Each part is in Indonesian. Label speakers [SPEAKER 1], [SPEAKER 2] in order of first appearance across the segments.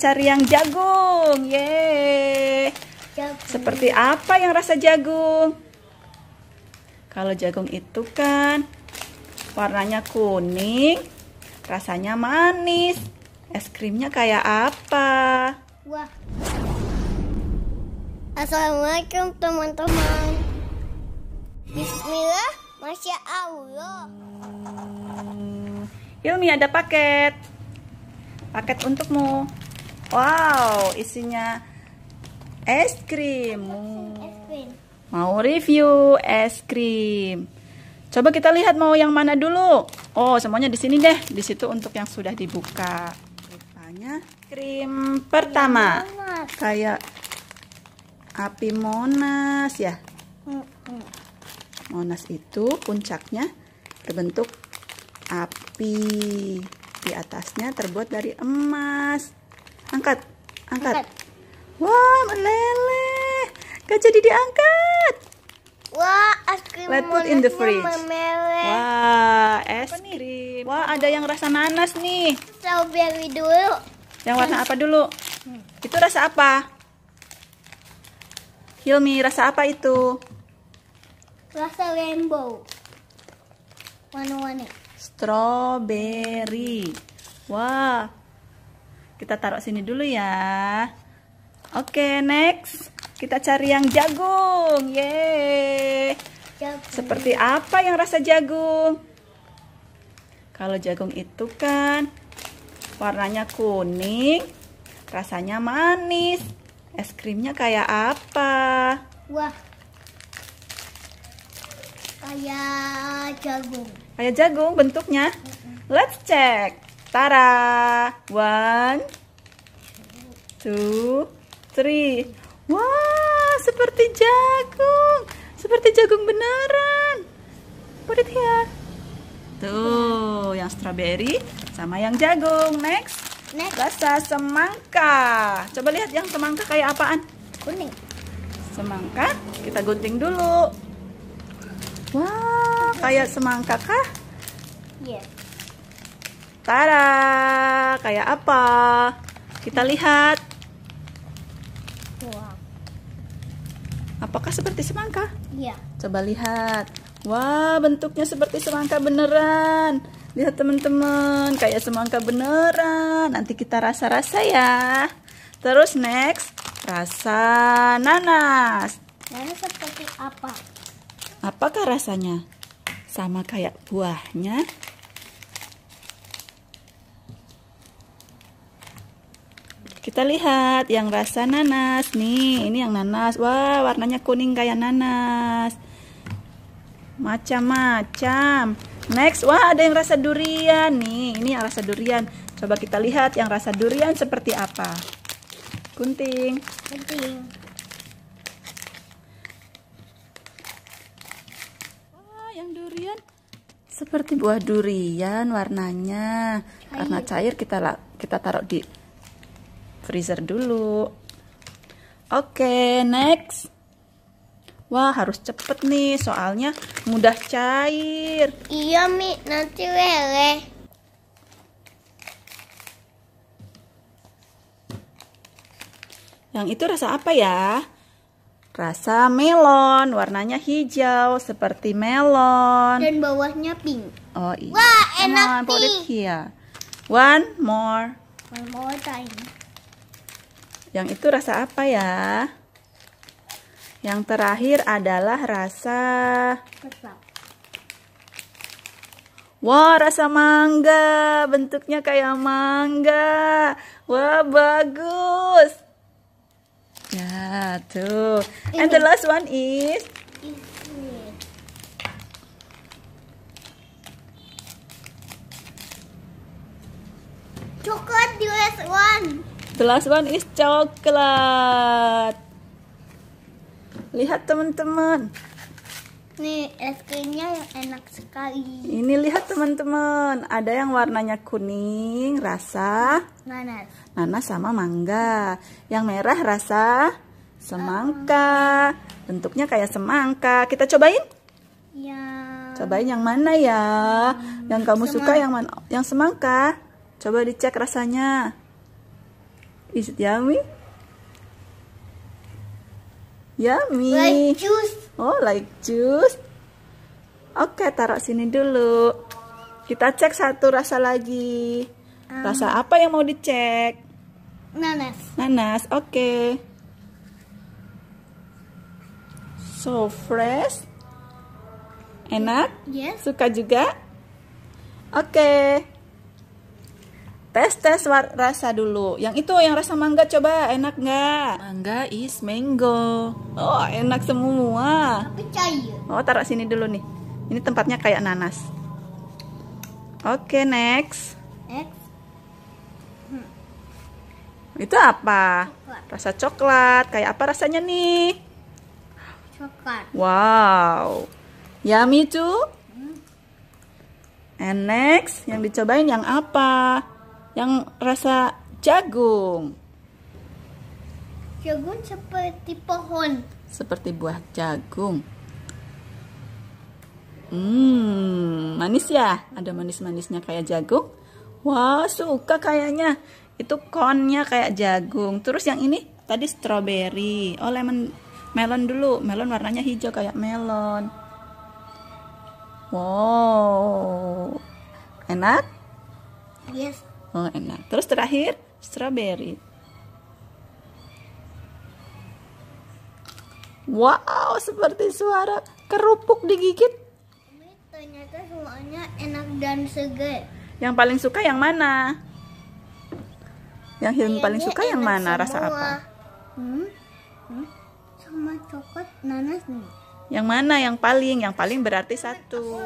[SPEAKER 1] cari yang jagung. ye. Seperti apa yang rasa jagung? Kalau jagung itu kan warnanya kuning, rasanya manis. Es krimnya kayak apa? Wah. Assalamualaikum teman-teman. Bismillah, Masya Allah. Ilmi ada paket. Paket untukmu. Wow, isinya es krim. Mau review es krim. Coba kita lihat mau yang mana dulu. Oh, semuanya di sini deh. Di situ untuk yang sudah dibuka. Rupanya krim pertama. Iya, Kayak api Monas ya. Monas itu puncaknya terbentuk api. Di atasnya terbuat dari emas. Angkat, angkat. angkat. Wah, meleleh. Gak jadi diangkat. Wah, es krim Let put in the fridge. Memeleh. Wah, es krim. Wah, ada yang rasa nanas nih. Strawberry dulu. Yang warna apa dulu? Hmm. Itu rasa apa? Hilmi, rasa apa itu? Rasa rainbow. Warna-warni. Strawberry. Wah, kita taruh sini dulu ya oke okay, next kita cari yang jagung yeay seperti apa yang rasa jagung kalau jagung itu kan warnanya kuning rasanya manis es krimnya kayak apa wah kayak jagung kayak jagung bentuknya let's check Tara. One, two, three. Wah, seperti jagung. Seperti jagung beneran. Put it Tuh, yang strawberry sama yang jagung. Next. Next. Rasa semangka. Coba lihat yang semangka kayak apaan? Kuning. Semangka kita gunting dulu. Wah, kayak semangka kah? Iya. Yeah. Tara, kayak apa? Kita lihat. Apakah seperti semangka? Iya. Coba lihat. Wah, bentuknya seperti semangka beneran. Lihat teman-teman, kayak semangka beneran. Nanti kita rasa-rasa ya. Terus next, rasa nanas. Nanas seperti apa? Apakah rasanya? Sama kayak buahnya? Kita lihat yang rasa nanas nih, ini yang nanas. Wah, warnanya kuning kayak nanas. Macam-macam. Next, wah ada yang rasa durian nih. Ini yang rasa durian. Coba kita lihat yang rasa durian seperti apa. Gunting. Gunting. Wah, yang durian seperti buah durian warnanya. Cair. Karena cair kita kita taruh di freezer dulu oke okay, next wah harus cepet nih soalnya mudah cair iya mi nanti lele. yang itu rasa apa ya rasa melon warnanya hijau seperti melon dan bawahnya pink oh iya wah enak one more one more time yang itu rasa apa ya? Yang terakhir adalah rasa Wah, rasa mangga. Bentuknya kayak mangga. Wah, bagus. Ya tuh. And the last one is Chocolate the last one. The last one is coklat. Lihat teman-teman. Nih es krimnya yang enak sekali. Ini lihat teman-teman, ada yang warnanya kuning rasa nanas. Nanas sama mangga. Yang merah rasa semangka. Ah. Bentuknya kayak semangka. Kita cobain? Ya. Cobain yang mana ya? Hmm, yang kamu semangka. suka yang mana? Yang semangka. Coba dicek rasanya. Is it yummy? Yummy. Like juice. Oh, like juice. Oke, taruh sini dulu. Kita cek satu rasa lagi. Um, rasa apa yang mau dicek? Nanas. Nanas, oke. Okay. So fresh. Enak? Yes. Suka juga? Oke. Okay tes tes rasa dulu. Yang itu yang rasa mangga coba enak nggak? Mangga is mango. Oh enak semua. Oh taruh sini dulu nih. Ini tempatnya kayak nanas. Oke okay, next. Next. Hmm. Itu apa? Rasa coklat. Kayak apa rasanya nih? Coklat. Wow. Yummy too. Hmm. And next, yang dicobain yang apa? yang rasa jagung. Jagung seperti pohon. Seperti buah jagung. Hmm, manis ya? Ada manis-manisnya kayak jagung? Wah, suka kayaknya. Itu konnya kayak jagung. Terus yang ini tadi strawberry. Oh, lemon melon dulu. Melon warnanya hijau kayak melon. Wow. Enak? Yes oh enak terus terakhir strawberry wow seperti suara kerupuk digigit Ini ternyata semuanya enak dan segar yang paling suka yang mana yang Hilmi paling suka yang mana semua. rasa apa hmm? Hmm? sama coklat nanas nih yang mana yang paling yang paling berarti satu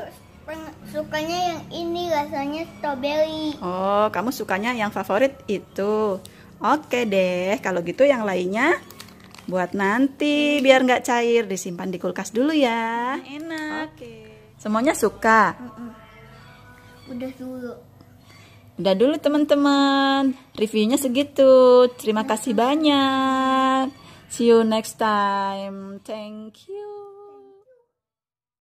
[SPEAKER 1] sukanya yang ini rasanya strawberry. Oh, kamu sukanya yang favorit itu. Oke deh, kalau gitu yang lainnya buat nanti biar nggak cair disimpan di kulkas dulu ya. Enak. Oke. Semuanya suka. Udah dulu. Udah dulu teman-teman. Reviewnya segitu. Terima kasih banyak. See you next time. Thank you.